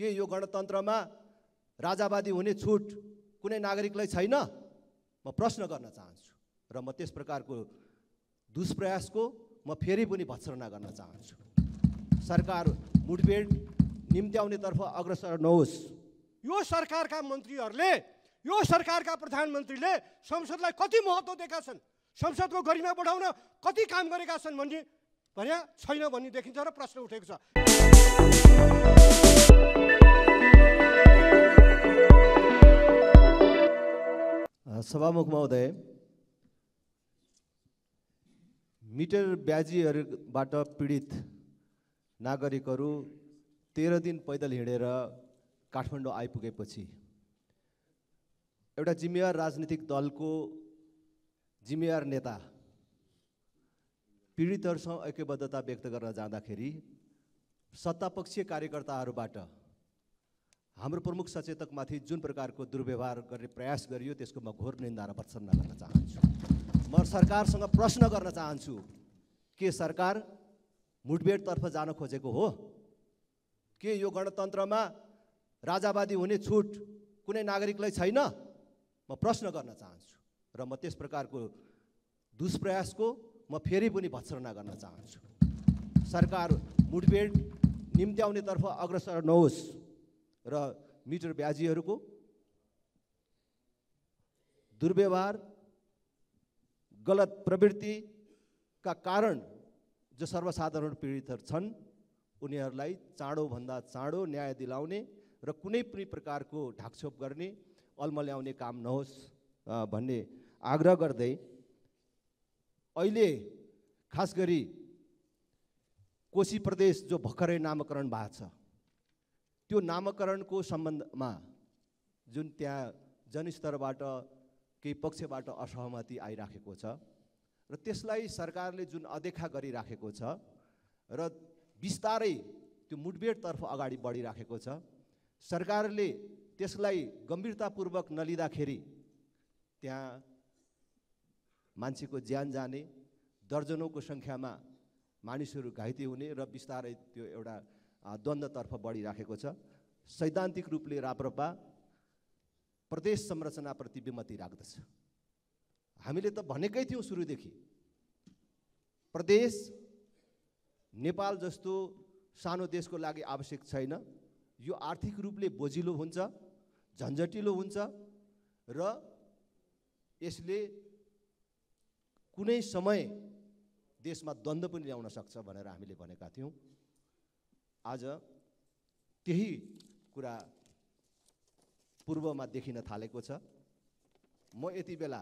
के यो गणतन्त्रमा राजावादी हुने छुट कुनै नागरिकलाई छैन म प्रश्न गर्न चाहन्छु र म त्यस प्रकारको दुष्प्रयासको म फेरि पनि भत्सना गर्न चाहन्छु सरकार मुठभेड निम्त्याउनेतर्फ अग्रसर नहोस् यो सरकारका मन्त्रीहरूले यो सरकारका प्रधानमन्त्रीले संसदलाई कति महत्त्व दिएका छन् संसदको गरिमा बढाउन कति काम गरेका छन् भन्ने भने छैन भन्ने देखिन्छ र प्रश्न उठेको छ सभामुख महोदय मिटर ब्याजीहरूबाट पीडित नागरिकहरू तेह्र दिन पैदल हिँडेर काठमाडौँ आइपुगेपछि एउटा जिम्मेवार राजनीतिक दलको जिम्मेवार नेता पीडितहरूसँग ऐक्यबद्धता व्यक्त गर्न जाँदाखेरि सत्तापक्षीय कार्यकर्ताहरूबाट हाम्रो प्रमुख सचेतकमाथि जुन प्रकारको दुर्व्यवहार गर्ने प्रयास गरियो त्यसको म घोर निन्दा र प्रसन्न गर्न चाहन्छु म सरकारसँग प्रश्न गर्न चाहन्छु के सरकार मुठभेडतर्फ जान खोजेको हो के यो गणतन्त्रमा राजावादी हुने छुट कुनै नागरिकलाई छैन म प्रश्न गर्न चाहन्छु र म त्यस प्रकारको दुष्प्रयासको म फेरि पनि भत्सना गर्न चाहन्छु सरकार मुठभेड निम्त्याउनेतर्फ अग्रसर नहोस् र मिटर ब्याजीहरूको दुर्व्यवहार गलत प्रवृत्तिका कारण जो सर्वसाधारण पीडितहरू छन् उनीहरूलाई चाँडोभन्दा चाँडो न्याय दिलाउने र कुनै पनि प्रकारको ढाकछोप गर्ने ल्याउने काम नहोस् भन्ने आग्रह गर्दै अहिले खास गरी कोशी प्रदेश जो भर्खरै नामाकरण भएको छ त्यो नामकरणको सम्बन्धमा जुन त्यहाँ जनस्तरबाट केही पक्षबाट असहमति आइराखेको छ र त्यसलाई सरकारले जुन अदेखा गरिराखेको छ र बिस्तारै त्यो मुठभेडतर्फ अगाडि बढिराखेको छ सरकारले त्यसलाई गम्भीरतापूर्वक नलिँदाखेरि त्यहाँ मान्छेको ज्यान जाने दर्जनौको सङ्ख्यामा मानिसहरू घाइते हुने र बिस्तारै त्यो एउटा द्वन्द्वतर्फ बढिराखेको छ सैद्धान्तिक रूपले राप्रपा प्रदेश संरचनाप्रति विमति राख्दछ हामीले त भनेकै थियौँ सुरुदेखि प्रदेश नेपाल जस्तो सानो देशको लागि आवश्यक छैन यो आर्थिक रूपले बोजिलो हुन्छ झन्झटिलो हुन्छ र यसले कुनै समय देशमा द्वन्द्व पनि ल्याउन सक्छ भनेर हामीले भनेका थियौँ आज त्यही कुरा पूर्वमा देखिन थालेको छ म यति बेला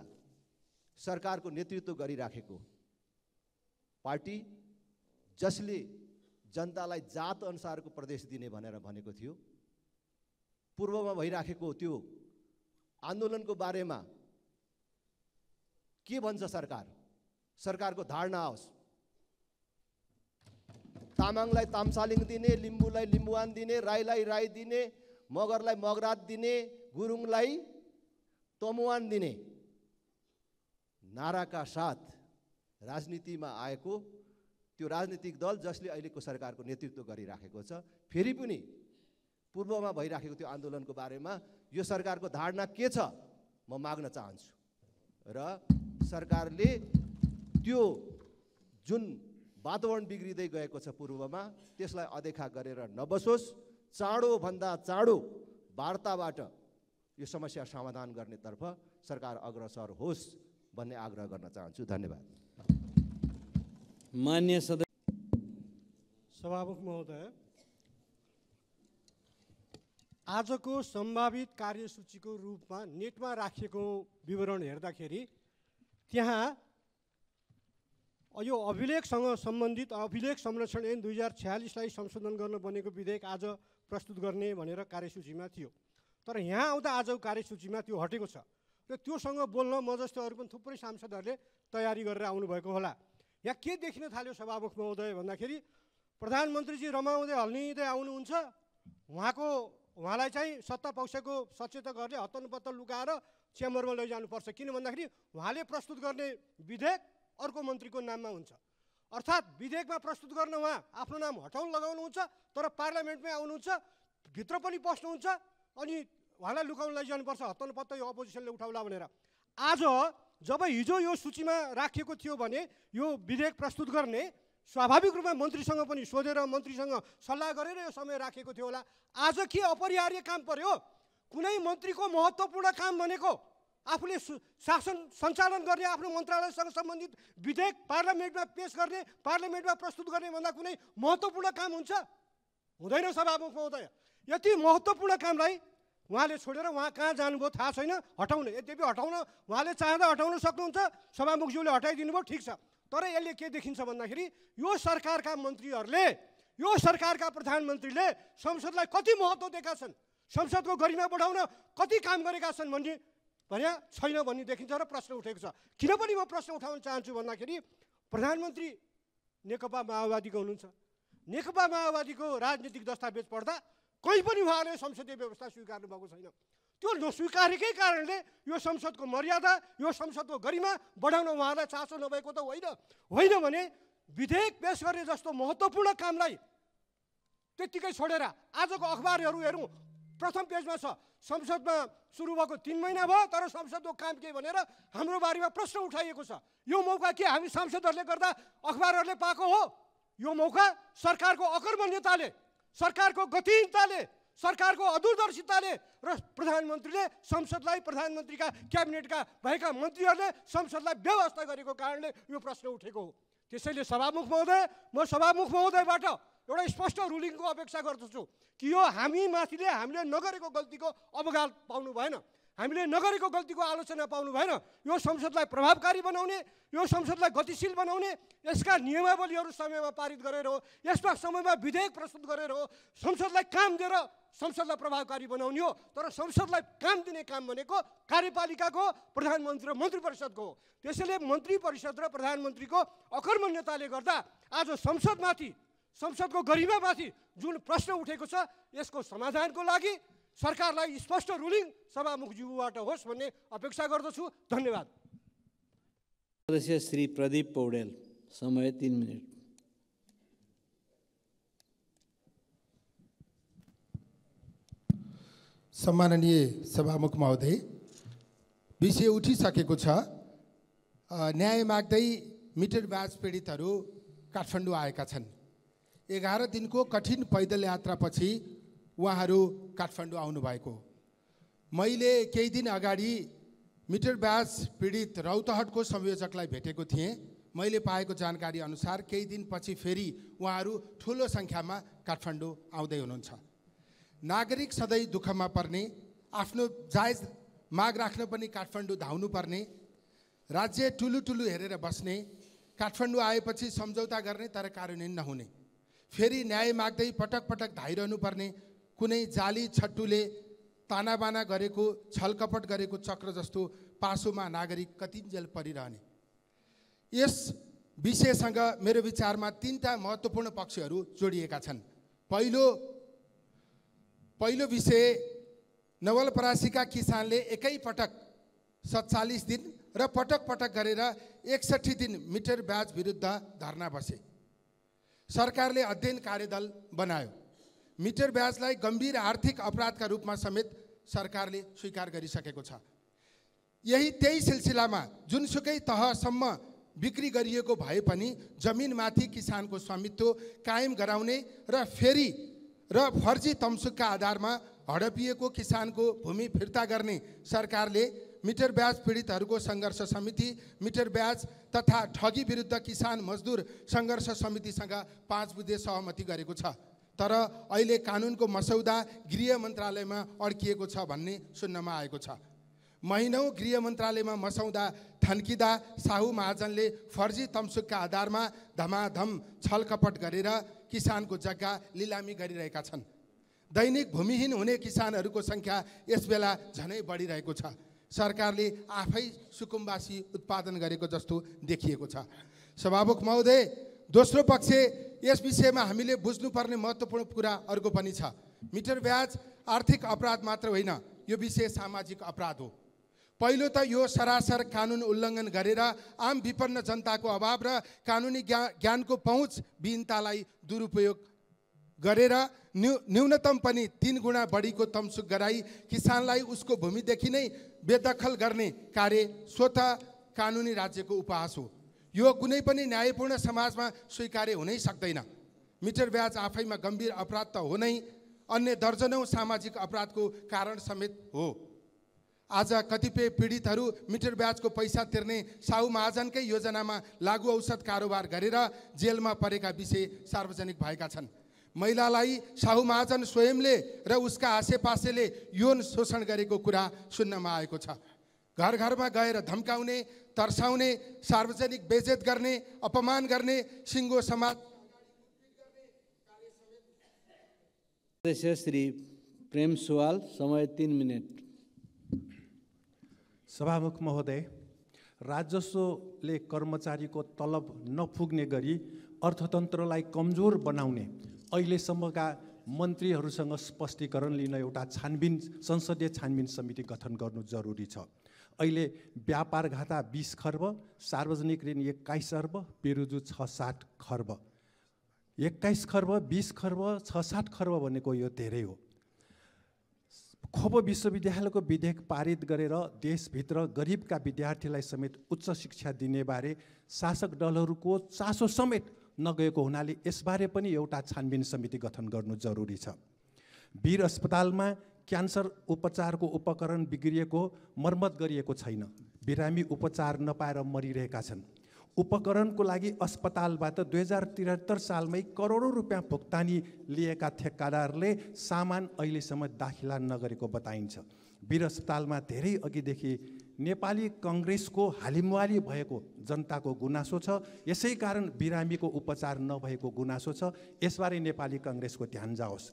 सरकारको नेतृत्व गरिराखेको पार्टी जसले जनतालाई जात अनुसारको प्रदेश दिने भनेर भनेको थियो पूर्वमा भइराखेको त्यो आन्दोलनको बारेमा के भन्छ सरकार सरकारको धारणा आओस् तामाङलाई तामसालिङ दिने लिम्बूलाई लिम्बुवान दिने राईलाई राई दिने मगरलाई मगरात दिने गुरुङलाई तमुवान दिने नाराका साथ राजनीतिमा आएको त्यो राजनीतिक दल जसले अहिलेको सरकारको नेतृत्व गरिराखेको छ फेरि पनि पूर्वमा भइराखेको त्यो आन्दोलनको बारेमा यो सरकारको धारणा के छ म माग्न चाहन्छु र सरकारले त्यो जुन वातावरण बिग्रिँदै गएको छ पूर्वमा त्यसलाई अदेखा गरेर नबसोस् चाँडोभन्दा चाँडो वार्ताबाट यो समस्या समाधान गर्नेतर्फ सरकार अग्रसर होस् भन्ने आग्रह गर्न चाहन्छु धन्यवाद मान्य सदस्य सभामुख महोदय आजको सम्भावित कार्यसूचीको रूपमा नेटमा राखिएको विवरण हेर्दाखेरि त्यहाँ यो अभिलेखसँग सम्बन्धित अभिलेख संरक्षण ऐन दुई हजार छ्यालिसलाई संशोधन गर्न बनेको विधेयक आज प्रस्तुत गर्ने भनेर कार्यसूचीमा थियो तर यहाँ आउँदा आजको कार्यसूचीमा त्यो हटेको छ र त्योसँग बोल्न म जस्तो अरू पनि थुप्रै सांसदहरूले तयारी गरेर आउनुभएको होला यहाँ के देखिन थाल्यो सभामुख महोदय भन्दाखेरि प्रधानमन्त्रीजी रमाउँदै हल्लिँदै आउनुहुन्छ उहाँको उहाँलाई चाहिँ सत्ता पक्षको सचेतकहरूले हतन पत्तन लुगाएर च्याम्बरमा लैजानुपर्छ किन भन्दाखेरि उहाँले प्रस्तुत गर्ने विधेयक अर्को मन्त्रीको नाममा हुन्छ अर्थात् विधेयकमा प्रस्तुत गर्न उहाँ आफ्नो नाम हटाउनु लगाउनुहुन्छ तर पार्लियामेन्टमै आउनुहुन्छ भित्र पनि बस्नुहुन्छ अनि उहाँलाई लुकाउन लैजानुपर्छ हत्तन पत्त यो अपोजिसनले उठाउला भनेर आज जब हिजो यो सूचीमा राखिएको थियो भने यो विधेयक प्रस्तुत गर्ने स्वाभाविक रूपमा मन्त्रीसँग पनि सोधेर मन्त्रीसँग सल्लाह गरेर यो समय राखेको थियो होला आज के अपरिहार्य काम पर्यो कुनै मन्त्रीको महत्त्वपूर्ण काम भनेको आफूले शासन सञ्चालन गर्ने आफ्नो मन्त्रालयसँग सम्बन्धित विधेयक पार्लियामेन्टमा पेस गर्ने पार्लियामेन्टमा प्रस्तुत गर्ने भन्दा कुनै महत्त्वपूर्ण काम हुन्छ हुँदैन सभामुख महोदय यति महत्त्वपूर्ण कामलाई उहाँले छोडेर उहाँ कहाँ जानुभयो थाहा छैन हटाउने यद्यपि हटाउन उहाँले चाहँदा हटाउन सक्नुहुन्छ सभामुखज्यूले हटाइदिनु भयो ठिक छ तर यसले के देखिन्छ भन्दाखेरि यो सरकारका मन्त्रीहरूले यो सरकारका प्रधानमन्त्रीले संसदलाई कति महत्त्व दिएका छन् संसदको गरिमा बढाउन कति काम गरेका छन् भन्ने भने छैन भन्ने देखिन्छ र प्रश्न उठेको छ किन पनि म प्रश्न उठाउन चाहन्छु भन्दाखेरि प्रधानमन्त्री नेकपा माओवादीको हुनुहुन्छ नेकपा माओवादीको राजनीतिक दस्तावेज पढ्दा कोही पनि उहाँले संसदीय व्यवस्था स्वीकार्नु भएको छैन त्यो नस्वीकारेकै कारणले यो संसदको मर्यादा यो संसदको गरिमा बढाउन उहाँलाई चासो नभएको त होइन होइन भने विधेयक पेस गर्ने जस्तो महत्त्वपूर्ण कामलाई त्यत्तिकै छोडेर आजको अखबारहरू हेरौँ प्रथम पेजमा छ संसदमा सुरु भएको तिन महिना भयो तर संसदको काम के भनेर हाम्रो बारेमा प्रश्न उठाइएको छ यो मौका के हामी सांसदहरूले गर्दा अखबारहरूले पाएको हो यो मौका सरकारको अकर्मण्यताले सरकारको गतिहीनताले सरकारको अदूरदर्शिताले र प्रधानमन्त्रीले संसदलाई प्रधानमन्त्रीका क्याबिनेटका भएका मन्त्रीहरूले संसदलाई व्यवस्था गरेको कारणले यो प्रश्न उठेको हो त्यसैले सभामुख महोदय म सभामुख महोदयबाट एउटा स्पष्ट रुलिङको अपेक्षा गर्दछु कि यो हामी माथिले हामीले नगरेको गल्तीको अवगाल पाउनु भएन हामीले नगरेको गल्तीको आलोचना पाउनु भएन यो संसदलाई प्रभावकारी बनाउने यो संसदलाई गतिशील बनाउने यसका नियमावलीहरू समयमा पारित गरेर हो यसमा समयमा विधेयक प्रस्तुत गरेर हो संसदलाई काम दिएर संसदलाई प्रभावकारी बनाउने हो तर संसदलाई काम दिने काम भनेको कार्यपालिकाको प्रधानमन्त्री र मन्त्री परिषदको हो त्यसैले मन्त्री परिषद र प्रधानमन्त्रीको अकर्मण्यताले गर्दा आज संसदमाथि संसदको गरिमामाथि जुन प्रश्न उठेको छ यसको समाधानको लागि सरकारलाई स्पष्ट रुलिङ सभामुखज्यूबाट होस् भन्ने अपेक्षा गर्दछु धन्यवाद सदस्य श्री प्रदीप पौडेल समय तिन मिनट सम्माननीय सभामुख महोदय विषय उठिसकेको छ न्याय माग्दै मिटर ब्याज पीडितहरू काठमाडौँ आएका छन् एघार दिनको कठिन पैदल यात्रापछि उहाँहरू काठमाडौँ आउनुभएको मैले केही दिन अगाडि मिटर ब्याज पीडित रौतहटको संयोजकलाई भेटेको थिएँ मैले पाएको जानकारी अनुसार केही दिनपछि फेरि उहाँहरू ठुलो सङ्ख्यामा काठमाडौँ आउँदै हुनुहुन्छ नागरिक सधैँ दुःखमा पर्ने आफ्नो जायज माग राख्न पनि काठमाडौँ धाउनुपर्ने राज्य ठुलो ठुलो हेरेर बस्ने काठमाडौँ आएपछि सम्झौता गर्ने तर कार्यान्वयन नहुने फेरि न्याय माग्दै पटक पटक धाइरहनु पर्ने कुनै जाली छट्टुले तानाबाना गरेको छलकपट गरेको चक्र जस्तो पासोमा नागरिक कतिन्जेल परिरहने यस विषयसँग मेरो विचारमा तिनवटा महत्त्वपूर्ण पक्षहरू जोडिएका छन् पहिलो पहिलो विषय नवलपरासीका किसानले एकैपटक सत्तालिस दिन र पटक पटक गरेर एकसट्ठी दिन मिटर ब्याज विरुद्ध धरना बसे सरकारले अध्ययन कार्यदल बनायो मिटर ब्याजलाई गम्भीर आर्थिक अपराधका रूपमा समेत सरकारले स्वीकार गरिसकेको छ यही त्यही सिलसिलामा जुनसुकै तहसम्म बिक्री गरिएको भए पनि जमिनमाथि किसानको स्वामित्व कायम गराउने र फेरि र फर्जी तमसुकका आधारमा हडपिएको किसानको भूमि फिर्ता गर्ने सरकारले मिटर ब्याज पीडितहरूको सङ्घर्ष समिति मिटर ब्याज तथा ठगी विरुद्ध किसान मजदुर सङ्घर्ष समितिसँग पाँच बुझे सहमति गरेको छ तर अहिले कानुनको मसौदा गृह मन्त्रालयमा अड्किएको छ भन्ने सुन्नमा आएको छ महिनौ गृह मन्त्रालयमा मसौदा थन्किँदा साहु महाजनले फर्जी तमसुकका आधारमा धमाधम छलकपट गरेर किसानको जग्गा लिलामी गरिरहेका छन् दैनिक भूमिहीन हुने किसानहरूको सङ्ख्या यसबेला झनै बढिरहेको छ सरकारले आफै सुकुम्बासी उत्पादन गरेको जस्तो देखिएको छ सभामुख महोदय दोस्रो पक्ष यस विषयमा हामीले बुझ्नुपर्ने महत्त्वपूर्ण कुरा अर्को पनि छ मिटर ब्याज आर्थिक अपराध मात्र होइन यो विषय सामाजिक अपराध हो पहिलो त यो सरासर कानुन उल्लङ्घन गरेर आम विपन्न जनताको अभाव र कानुनी ज्ञा ज्ञानको पहुँच विहीनतालाई दुरुपयोग गरेर न्यू न्यूनतम पनि तिन गुणा बढीको तमसुक गराई किसानलाई उसको भूमिदेखि नै बेदखल गर्ने कार्य स्वत कानुनी राज्यको उपहास हो यो कुनै पनि न्यायपूर्ण समाजमा स्वीकार्य हुनै सक्दैन मिटर ब्याज आफैमा गम्भीर अपराध त हो नै अन्य दर्जनौ सामाजिक अपराधको कारण समेत हो आज कतिपय पीडितहरू मिटर ब्याजको पैसा तिर्ने साहु महाजनकै योजनामा लागु औषध कारोबार गरेर जेलमा परेका विषय सार्वजनिक भएका छन् महिलालाई साहु महाजन स्वयंले र उसका आसेपासेले यौन शोषण गरेको कुरा सुन्नमा आएको छ घर घरमा गएर धम्काउने तर्साउने सार्वजनिक बेजेत गर्ने अपमान गर्ने सिङ्गो समाज श्री प्रेम सुवाल समय तिन मिनट सभामुख महोदय राजस्वले कर्मचारीको तलब नपुग्ने गरी अर्थतन्त्रलाई कमजोर बनाउने अहिलेसम्मका मन्त्रीहरूसँग स्पष्टीकरण लिन एउटा छानबिन संसदीय छानबिन समिति गठन गर्नु जरुरी छ अहिले व्यापार घाटा बिस खर्ब सार्वजनिक ऋण एक्काइस अर्ब पेरुजु छ सात खर्ब एक्काइस खर्ब बिस खर्ब छ सात खर्ब भनेको यो धेरै हो खोप विश्वविद्यालयको विधेयक पारित गरेर देशभित्र गरिबका विद्यार्थीलाई समेत उच्च शिक्षा दिनेबारे शासक दलहरूको चासो समेत नगएको हुनाले यसबारे पनि एउटा छानबिन समिति गठन गर्नु जरुरी छ वीर अस्पतालमा क्यान्सर उपचारको उपकरण बिग्रिएको मर्मत गरिएको छैन बिरामी उपचार नपाएर मरिरहेका छन् उपकरणको लागि अस्पतालबाट दुई हजार त्रिहत्तर सालमै करोडौँ रुपियाँ भुक्तानी लिएका ठेक्कादारले सामान अहिलेसम्म दाखिला नगरेको बताइन्छ वीर अस्पतालमा धेरै अघिदेखि नेपाली कङ्ग्रेसको हालिमवाली भएको जनताको गुनासो छ यसै कारण बिरामीको उपचार नभएको गुनासो छ यसबारे नेपाली कङ्ग्रेसको ध्यान जाओस्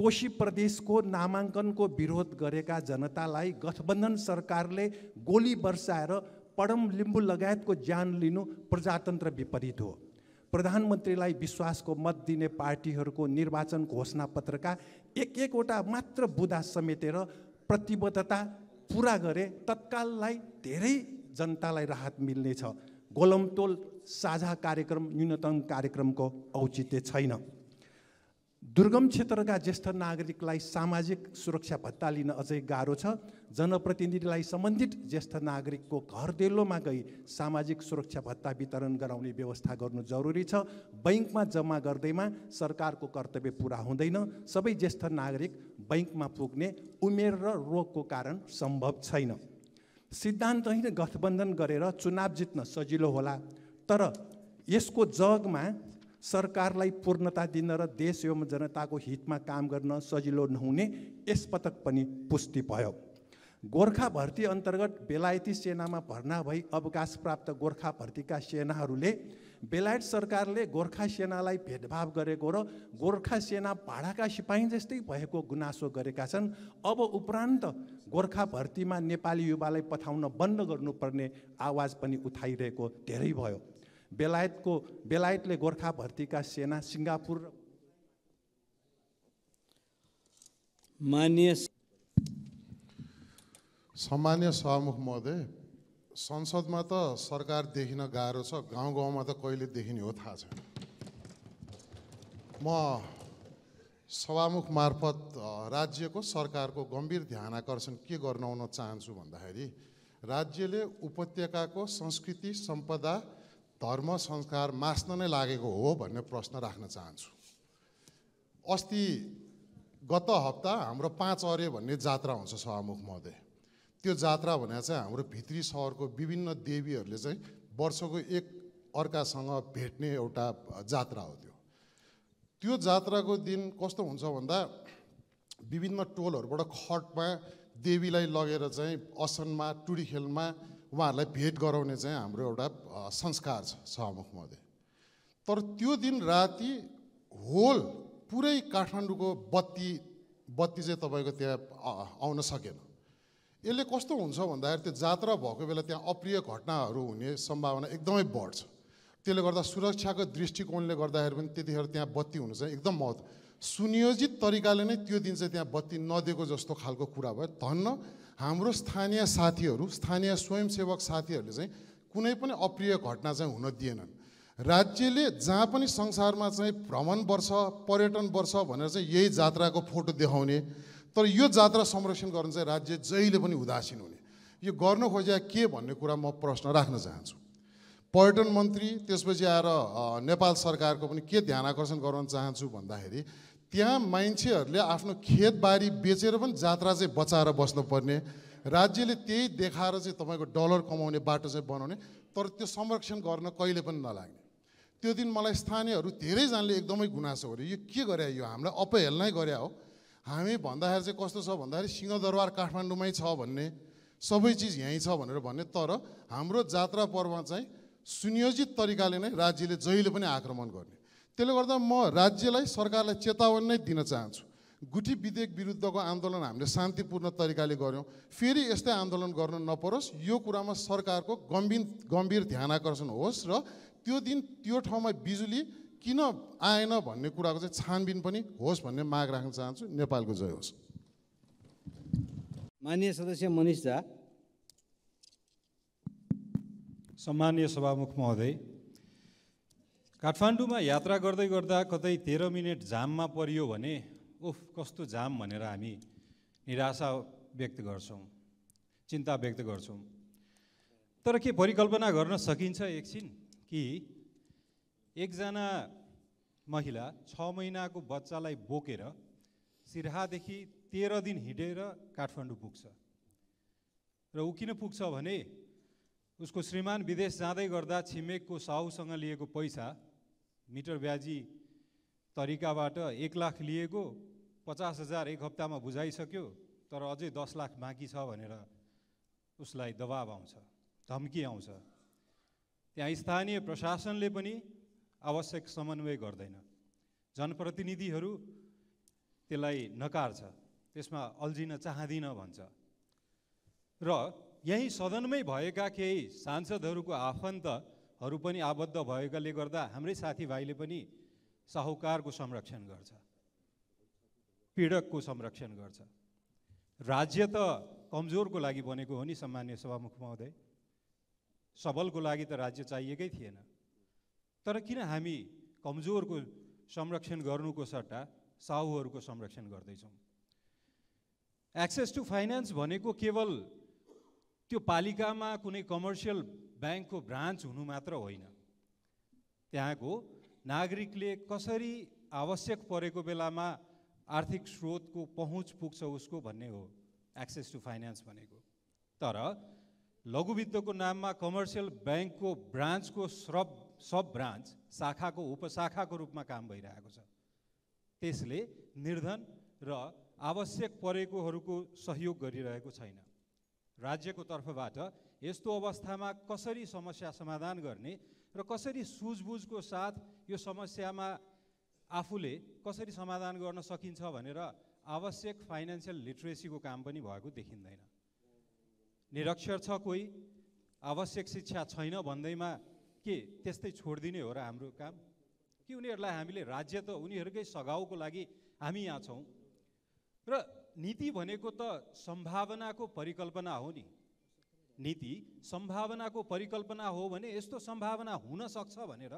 कोशी प्रदेशको नामाङ्कनको विरोध गरेका जनतालाई गठबन्धन सरकारले गोली वर्षाएर पडम लिम्बू लगायतको ज्यान लिनु प्रजातन्त्र विपरीत हो प्रधानमन्त्रीलाई विश्वासको मत दिने पार्टीहरूको निर्वाचन घोषणापत्रका एक एकवटा मात्र बुदा समेटेर प्रतिबद्धता पुरा गरे तत्काललाई धेरै जनतालाई राहत मिल्नेछ गोलमटोल साझा कार्यक्रम न्यूनतम कार्यक्रमको औचित्य छैन दुर्गम क्षेत्रका ज्येष्ठ नागरिकलाई सामाजिक सुरक्षा भत्ता लिन अझै गाह्रो छ जनप्रतिनिधिलाई सम्बन्धित ज्येष्ठ नागरिकको घर डेलोमा गई सामाजिक सुरक्षा भत्ता वितरण गराउने व्यवस्था गर्नु जरुरी छ बैङ्कमा जम्मा गर्दैमा सरकारको कर्तव्य पुरा हुँदैन सबै ज्येष्ठ नागरिक बैङ्कमा पुग्ने उमेर र रोगको कारण सम्भव छैन सिद्धान्तहीन गठबन्धन गरेर चुनाव जित्न सजिलो होला तर यसको जगमा सरकारलाई पूर्णता दिन र देश एवं जनताको हितमा काम गर्न सजिलो नहुने यसपटक पनि पुष्टि भयो गोर्खा भर्ती अन्तर्गत बेलायती सेनामा भर्ना भई अवकाश प्राप्त गोर्खा भर्तीका सेनाहरूले बेलायत सरकारले गोर्खा सेनालाई भेदभाव गरेको र गोर्खा सेना भाडाका सिपाही जस्तै भएको गुनासो गरेका छन् अब उपरान्त गोर्खा भर्तीमा नेपाली युवालाई पठाउन बन्द गर्नुपर्ने आवाज पनि उठाइरहेको धेरै भयो बेलायतको बेलायतले गोर्खा भर्तीका सेना सिङ्गापुर माननीय सामान्य सभामुख महोदय संसदमा त सरकार देखिन गाह्रो छ गाउँ गाउँमा त कहिले देखिने हो थाहा छैन म सभामुख मार्फत राज्यको सरकारको गम्भीर ध्यान आकर्षण के गर्न आउन चाहन्छु भन्दाखेरि राज्यले उपत्यकाको संस्कृति सम्पदा धर्म संस्कार मास्न नै लागेको हो भन्ने प्रश्न राख्न चाहन्छु अस्ति गत हप्ता हाम्रो पाँच अरे भन्ने जात्रा हुन्छ सभामुख महोदय त्यो जात्रा भनेर चाहिँ हाम्रो भित्री सहरको विभिन्न देवीहरूले चाहिँ वर्षको एक अर्कासँग भेट्ने एउटा जात्रा हो त्यो त्यो जात्राको दिन कस्तो हुन्छ भन्दा विभिन्न टोलहरूबाट खटमा देवीलाई लगेर चाहिँ असनमा टुडी खेलमा उहाँहरूलाई भेट गराउने चाहिँ हाम्रो एउटा संस्कार छ सहमुखमध्ये तर त्यो दिन राति होल पुरै काठमाडौँको बत्ती बत्ती चाहिँ तपाईँको त्यहाँ आउन सकेन यसले कस्तो हुन्छ भन्दाखेरि त्यो जात्रा भएको बेला त्यहाँ अप्रिय घटनाहरू हुने सम्भावना एकदमै बढ्छ त्यसले गर्दा सुरक्षाको दृष्टिकोणले गर्दाखेरि पनि त्यतिखेर त्यहाँ बत्ती हुनु चाहिँ एकदम महत्त्व सुनियोजित तरिकाले नै त्यो दिन चाहिँ त्यहाँ बत्ती नदिएको जस्तो खालको कुरा भयो धन्न हाम्रो स्थानीय साथीहरू स्थानीय स्वयंसेवक साथीहरूले चाहिँ कुनै पनि अप्रिय घटना चाहिँ हुन दिएनन् राज्यले जहाँ पनि संसारमा चाहिँ भ्रमण वर्ष पर्यटन वर्ष भनेर चाहिँ यही जात्राको फोटो देखाउने तर यो जात्रा संरक्षण गर्न चाहिँ राज्य जहिले पनि उदासीन हुने यो गर्न खोजेका के भन्ने कुरा म प्रश्न राख्न चाहन्छु पर्यटन मन्त्री त्यसपछि आएर नेपाल सरकारको पनि के ध्यान आकर्षण गराउन चाहन्छु भन्दाखेरि त्यहाँ मान्छेहरूले आफ्नो खेतबारी बेचेर पनि जात्रा चाहिँ बचाएर बस्नुपर्ने राज्यले त्यही देखाएर चाहिँ तपाईँको डलर कमाउने बाटो चाहिँ बनाउने तर त्यो संरक्षण गर्न कहिले पनि नलाग्ने त्यो दिन मलाई स्थानीयहरू धेरैजनाले एकदमै गुनासो गर्यो यो के गरे यो हामीलाई अपहेलनै गरे हो हामी भन्दाखेरि चाहिँ कस्तो छ भन्दाखेरि सिंहदरबार काठमाडौँमै छ भन्ने सबै चिज यहीँ छ भनेर भन्ने तर हाम्रो जात्रा पर्व चाहिँ सुनियोजित तरिकाले नै राज्यले जहिले पनि आक्रमण गर्ने त्यसले गर्दा म राज्यलाई सरकारलाई चेतावनी नै दिन चाहन्छु गुठी विधेयक विरुद्धको आन्दोलन हामीले शान्तिपूर्ण तरिकाले गऱ्यौँ फेरि यस्तै आन्दोलन गर्न नपरोस् यो कुरामा सरकारको गम्भीर गम्भीर ध्यान आकर्षण होस् र त्यो दिन त्यो ठाउँमा बिजुली किन आएन भन्ने कुराको चाहिँ छानबिन पनि होस् भन्ने माग राख्न चाहन्छु नेपालको जय होस् मान्य सदस्य मनिष झा सम्मान्य सभामुख महोदय काठमाडौँमा यात्रा गर्दै गर्दा कतै तेह्र मिनट जाममा परियो भने उफ कस्तो जाम भनेर हामी निराशा व्यक्त गर्छौँ चिन्ता व्यक्त गर्छौँ तर के परिकल्पना गर्न सकिन्छ एकछिन कि एकजना महिला छ महिनाको बच्चालाई बोकेर सिरहादेखि तेह्र दिन हिँडेर काठमाडौँ पुग्छ र ऊ किन पुग्छ भने उसको श्रीमान विदेश जाँदै गर्दा छिमेकको साहुसँग लिएको पैसा मिटर ब्याजी तरिकाबाट एक लाख लिएको पचास हजार एक हप्तामा बुझाइसक्यो तर अझै दस लाख बाँकी छ भनेर उसलाई दबाब आउँछ धम्की आउँछ त्यहाँ स्थानीय प्रशासनले पनि आवश्यक समन्वय गर्दैन जनप्रतिनिधिहरू त्यसलाई नकार्छ त्यसमा अल्झिन चाहदिन भन्छ र यहीँ सदनमै भएका केही सांसदहरूको आफन्तहरू पनि आबद्ध भएकाले गर्दा हाम्रै साथीभाइले पनि साहुकारको संरक्षण गर्छ पीडकको संरक्षण गर्छ राज्य त कमजोरको लागि बनेको हो नि सामान्य सभामुख महोदय सबलको लागि त राज्य चाहिएकै थिएन तर किन हामी कमजोरको संरक्षण गर्नुको सट्टा साहुहरूको संरक्षण गर्दैछौँ एक्सेस टु फाइनेन्स भनेको केवल त्यो पालिकामा कुनै कमर्सियल ब्याङ्कको ब्रान्च हुनु मात्र होइन त्यहाँको नागरिकले कसरी आवश्यक परेको बेलामा आर्थिक स्रोतको पहुँच पुग्छ उसको भन्ने हो एक्सेस टु फाइनेन्स भनेको तर लघुवित्तको नाममा कमर्सियल ब्याङ्कको ब्रान्चको श्रब सब ब्रान्च शाखाको उपशाखाको रूपमा काम भइरहेको छ त्यसले निर्धन र आवश्यक परेकोहरूको सहयोग गरिरहेको छैन राज्यको तर्फबाट यस्तो अवस्थामा कसरी समस्या समाधान गर्ने र कसरी सुझबुझको साथ यो समस्यामा आफूले कसरी समाधान गर्न सकिन्छ भनेर आवश्यक फाइनेन्सियल लिट्रेसीको काम पनि भएको देखिँदैन निरक्षर छ कोही आवश्यक शिक्षा छैन भन्दैमा के त्यस्तै छोडिदिने हो र हाम्रो काम कि उनीहरूलाई हामीले राज्य त उनीहरूकै सघाउको लागि हामी यहाँ छौँ र नीति भनेको त सम्भावनाको परिकल्पना हो नि नीति सम्भावनाको परिकल्पना हो भने यस्तो सम्भावना हुनसक्छ भनेर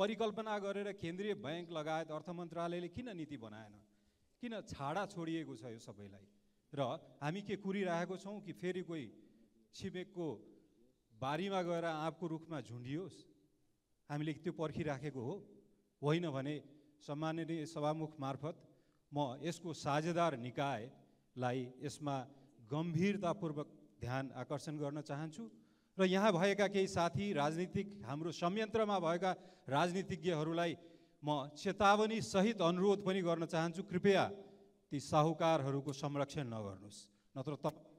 परिकल्पना गरेर केन्द्रीय ब्याङ्क लगायत अर्थ मन्त्रालयले किन नीति बनाएन किन छाडा छोडिएको छ यो सबैलाई र हामी के कुरिरहेको छौँ कि फेरि कोही छिमेकको बारीमा गएर आँपको रुखमा झुन्डियोस् हामीले त्यो पर्खिराखेको हो होइन भने सम्माननीय सभामुख मार्फत म यसको साझेदार निकायलाई यसमा गम्भीरतापूर्वक ध्यान आकर्षण गर्न चाहन्छु र यहाँ भएका केही साथी राजनीतिक हाम्रो संयन्त्रमा भएका राजनीतिज्ञहरूलाई म चेतावनी सहित अनुरोध पनि गर्न चाहन्छु कृपया ती साहुकारहरूको संरक्षण नगर्नुहोस् नत्र त